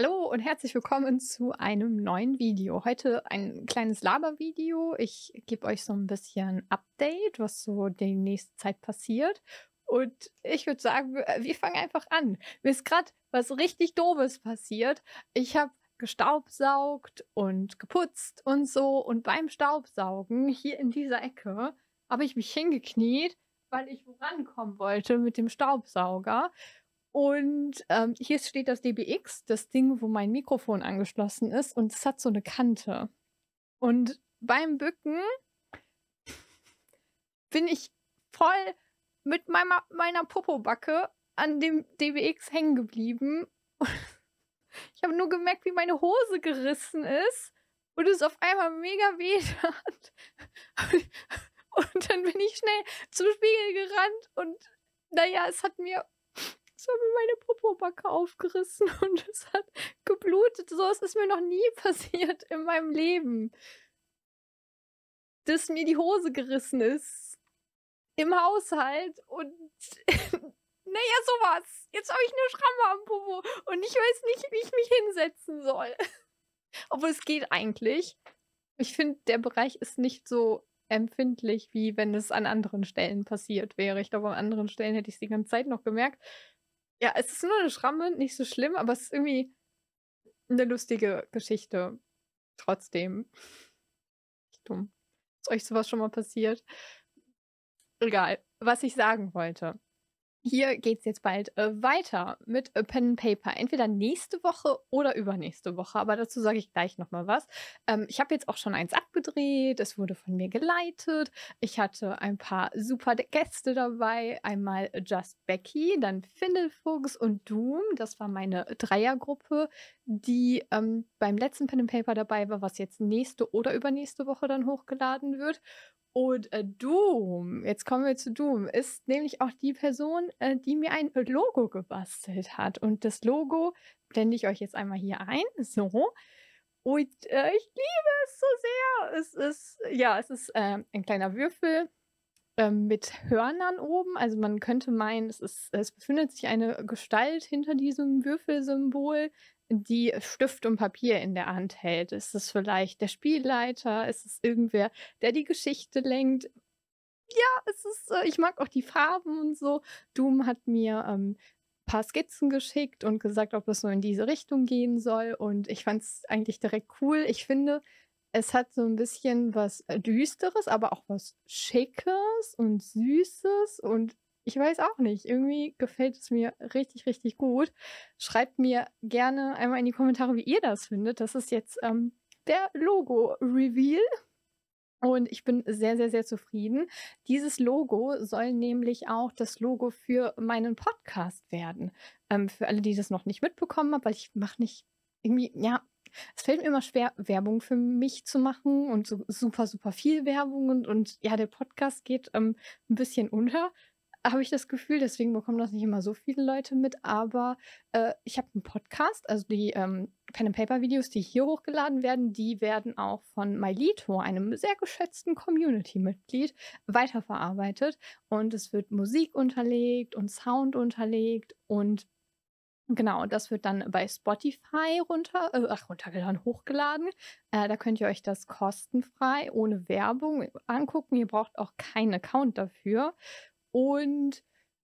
Hallo und herzlich willkommen zu einem neuen Video. Heute ein kleines Labervideo. Ich gebe euch so ein bisschen Update, was so die nächste Zeit passiert. Und ich würde sagen, wir fangen einfach an. Mir ist gerade was richtig Doofes passiert. Ich habe gestaubsaugt und geputzt und so. Und beim Staubsaugen hier in dieser Ecke habe ich mich hingekniet, weil ich vorankommen wollte mit dem Staubsauger. Und ähm, hier steht das DBX, das Ding, wo mein Mikrofon angeschlossen ist. Und es hat so eine Kante. Und beim Bücken bin ich voll mit meiner, meiner Popobacke an dem DBX hängen geblieben. Ich habe nur gemerkt, wie meine Hose gerissen ist und es auf einmal mega weh tat. Und dann bin ich schnell zum Spiegel gerannt und naja, es hat mir es hat mir meine Popobacke aufgerissen und es hat geblutet. So was ist mir noch nie passiert in meinem Leben. Dass mir die Hose gerissen ist. Im Haushalt und. naja, sowas. Jetzt habe ich eine Schramme am Popo und ich weiß nicht, wie ich mich hinsetzen soll. Obwohl es geht eigentlich. Ich finde, der Bereich ist nicht so empfindlich, wie wenn es an anderen Stellen passiert wäre. Ich glaube, an anderen Stellen hätte ich es die ganze Zeit noch gemerkt. Ja, es ist nur eine Schramme, nicht so schlimm, aber es ist irgendwie eine lustige Geschichte. Trotzdem. Dumm. Ist euch sowas schon mal passiert? Egal, was ich sagen wollte. Hier geht's jetzt bald äh, weiter mit äh, Pen and Paper. Entweder nächste Woche oder übernächste Woche. Aber dazu sage ich gleich nochmal was. Ähm, ich habe jetzt auch schon eins abgedreht. Es wurde von mir geleitet. Ich hatte ein paar super Gäste dabei. Einmal Just Becky, dann Findelfuchs und Doom. Das war meine Dreiergruppe, die ähm, beim letzten Pen and Paper dabei war, was jetzt nächste oder übernächste Woche dann hochgeladen wird. Und äh, Doom, jetzt kommen wir zu Doom, ist nämlich auch die Person, äh, die mir ein Logo gebastelt hat. Und das Logo blende ich euch jetzt einmal hier ein. So. Und äh, ich liebe es so sehr. Es ist, ja, es ist ähm, ein kleiner Würfel ähm, mit Hörnern oben. Also man könnte meinen, es, ist, es befindet sich eine Gestalt hinter diesem Würfelsymbol die Stift und Papier in der Hand hält? Ist es vielleicht der Spielleiter? Ist es irgendwer, der die Geschichte lenkt? Ja, es ist, äh, ich mag auch die Farben und so. Doom hat mir ähm, paar Skizzen geschickt und gesagt, ob das so in diese Richtung gehen soll. Und ich fand es eigentlich direkt cool. Ich finde, es hat so ein bisschen was äh, Düsteres, aber auch was Schickes und Süßes und ich weiß auch nicht. Irgendwie gefällt es mir richtig, richtig gut. Schreibt mir gerne einmal in die Kommentare, wie ihr das findet. Das ist jetzt ähm, der Logo-Reveal. Und ich bin sehr, sehr, sehr zufrieden. Dieses Logo soll nämlich auch das Logo für meinen Podcast werden. Ähm, für alle, die das noch nicht mitbekommen haben, weil ich mache nicht irgendwie, ja, es fällt mir immer schwer, Werbung für mich zu machen und so super, super viel Werbung und, und ja, der Podcast geht ähm, ein bisschen unter habe ich das Gefühl, deswegen bekommen das nicht immer so viele Leute mit, aber äh, ich habe einen Podcast, also die ähm, Pen and Paper Videos, die hier hochgeladen werden, die werden auch von Mylito, einem sehr geschätzten Community-Mitglied, weiterverarbeitet und es wird Musik unterlegt und Sound unterlegt und Genau, das wird dann bei Spotify runter, äh, ach, runtergeladen, hochgeladen. Äh, da könnt ihr euch das kostenfrei, ohne Werbung angucken. Ihr braucht auch keinen Account dafür. Und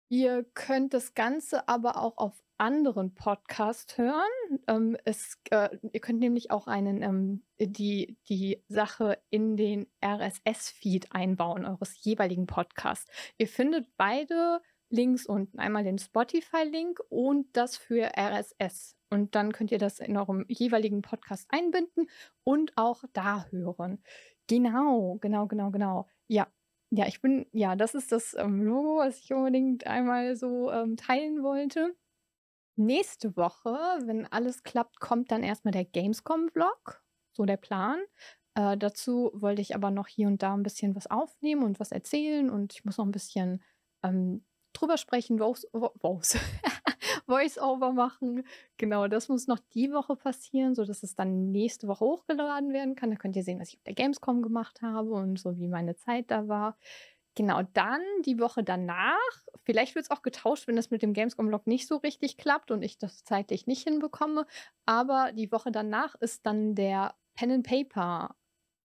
ihr könnt das Ganze aber auch auf anderen Podcast hören. Ähm, es, äh, ihr könnt nämlich auch einen, ähm, die, die Sache in den RSS-Feed einbauen, eures jeweiligen Podcasts. Ihr findet beide links unten. Einmal den Spotify-Link und das für RSS. Und dann könnt ihr das in eurem jeweiligen Podcast einbinden und auch da hören. Genau, genau, genau, genau. Ja, ja, ich bin, ja, das ist das ähm, Logo, was ich unbedingt einmal so ähm, teilen wollte. Nächste Woche, wenn alles klappt, kommt dann erstmal der Gamescom-Vlog, so der Plan. Äh, dazu wollte ich aber noch hier und da ein bisschen was aufnehmen und was erzählen und ich muss noch ein bisschen ähm, drüber sprechen, wo's, wo's, Voice-Over machen. Genau, das muss noch die Woche passieren, sodass es dann nächste Woche hochgeladen werden kann. Da könnt ihr sehen, was ich auf der Gamescom gemacht habe und so, wie meine Zeit da war. Genau, dann die Woche danach. Vielleicht wird es auch getauscht, wenn das mit dem Gamescom-Blog nicht so richtig klappt und ich das zeitlich nicht hinbekomme. Aber die Woche danach ist dann der Pen and Paper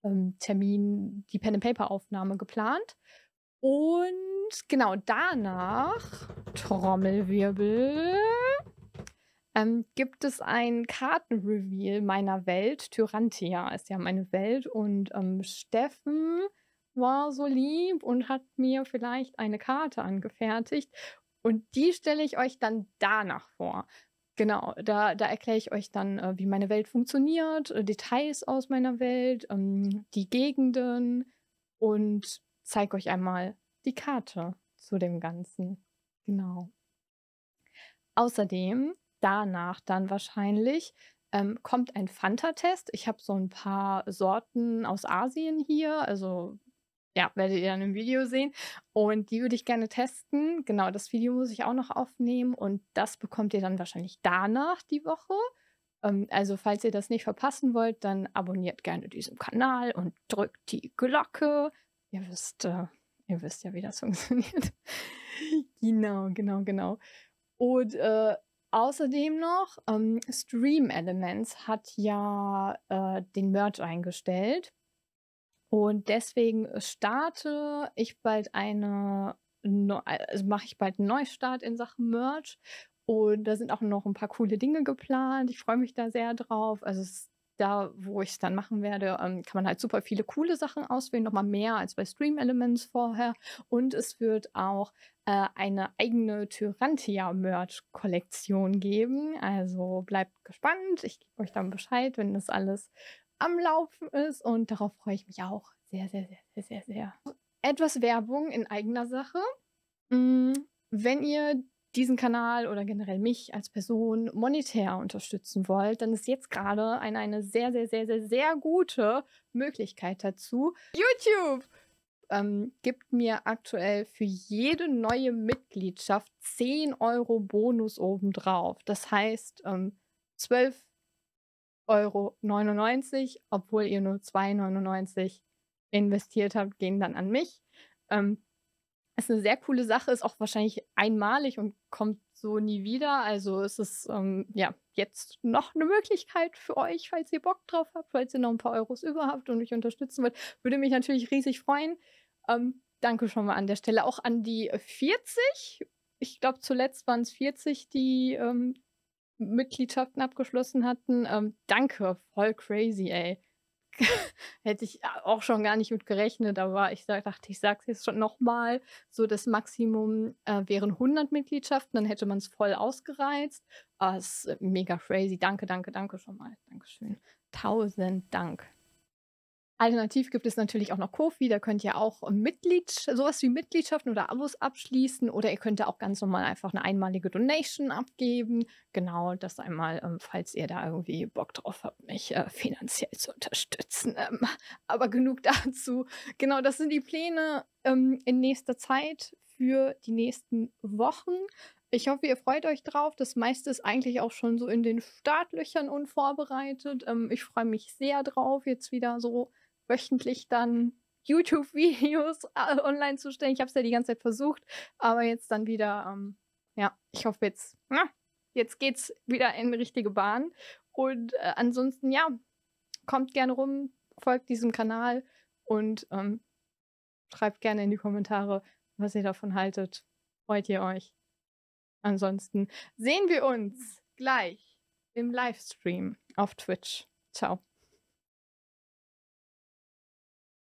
ähm, Termin, die Pen and Paper Aufnahme geplant. Und genau danach, Trommelwirbel, ähm, gibt es ein Kartenreveal meiner Welt. Tyrantia ist ja meine Welt und ähm, Steffen war so lieb und hat mir vielleicht eine Karte angefertigt. Und die stelle ich euch dann danach vor. Genau, da, da erkläre ich euch dann, äh, wie meine Welt funktioniert, äh, Details aus meiner Welt, ähm, die Gegenden und zeige euch einmal die Karte zu dem Ganzen. Genau. Außerdem, danach dann wahrscheinlich, ähm, kommt ein Fanta-Test. Ich habe so ein paar Sorten aus Asien hier, also ja, werdet ihr dann im Video sehen. Und die würde ich gerne testen. Genau, das Video muss ich auch noch aufnehmen und das bekommt ihr dann wahrscheinlich danach die Woche. Ähm, also falls ihr das nicht verpassen wollt, dann abonniert gerne diesen Kanal und drückt die Glocke Ihr wisst, äh, ihr wisst ja, wie das funktioniert. genau, genau, genau. Und äh, außerdem noch, ähm, Stream Elements hat ja äh, den Merge eingestellt. Und deswegen starte ich bald eine, also mache ich bald einen Neustart in Sachen Merch. Und da sind auch noch ein paar coole Dinge geplant. Ich freue mich da sehr drauf. Also es da, wo ich es dann machen werde, ähm, kann man halt super viele coole Sachen auswählen, nochmal mehr als bei Stream Elements vorher. Und es wird auch äh, eine eigene Tyrantia-Merch-Kollektion geben. Also bleibt gespannt. Ich gebe euch dann Bescheid, wenn das alles am Laufen ist. Und darauf freue ich mich auch sehr, sehr, sehr, sehr, sehr, sehr. Etwas Werbung in eigener Sache. Mm, wenn ihr diesen Kanal oder generell mich als Person monetär unterstützen wollt, dann ist jetzt gerade eine, eine sehr, sehr, sehr, sehr, sehr gute Möglichkeit dazu. YouTube ähm, gibt mir aktuell für jede neue Mitgliedschaft 10 Euro Bonus obendrauf. Das heißt ähm, 12 Euro, obwohl ihr nur 2,99 Euro investiert habt, gehen dann an mich. Ähm, ist eine sehr coole Sache, ist auch wahrscheinlich einmalig und kommt so nie wieder. Also ist es ähm, ja jetzt noch eine Möglichkeit für euch, falls ihr Bock drauf habt, falls ihr noch ein paar Euros über habt und mich unterstützen wollt, würde mich natürlich riesig freuen. Ähm, danke schon mal an der Stelle. Auch an die 40. Ich glaube, zuletzt waren es 40, die ähm, Mitgliedschaften abgeschlossen hatten. Ähm, danke, voll crazy, ey. hätte ich auch schon gar nicht mit gerechnet, aber ich dachte, ich sage es jetzt schon nochmal, so das Maximum äh, wären 100 Mitgliedschaften, dann hätte man es voll ausgereizt. Das ah, ist äh, mega crazy. Danke, danke, danke schon mal. Dankeschön. Tausend Dank. Alternativ gibt es natürlich auch noch Kofi, da könnt ihr auch ähm, Mitglied, sowas wie Mitgliedschaften oder Abos abschließen oder ihr könnt da auch ganz normal einfach eine einmalige Donation abgeben. Genau, das einmal, ähm, falls ihr da irgendwie Bock drauf habt, mich äh, finanziell zu unterstützen. Ähm, aber genug dazu. Genau, das sind die Pläne in nächster Zeit für die nächsten Wochen. Ich hoffe, ihr freut euch drauf. Das meiste ist eigentlich auch schon so in den Startlöchern unvorbereitet. Ähm, ich freue mich sehr drauf, jetzt wieder so wöchentlich dann YouTube-Videos äh, online zu stellen. Ich habe es ja die ganze Zeit versucht, aber jetzt dann wieder, ähm, ja, ich hoffe jetzt, na, jetzt es wieder in richtige Bahn. Und äh, ansonsten, ja, kommt gerne rum, folgt diesem Kanal und ähm, schreibt gerne in die Kommentare, was ihr davon haltet. Freut ihr euch? Ansonsten sehen wir uns gleich im Livestream auf Twitch. Ciao.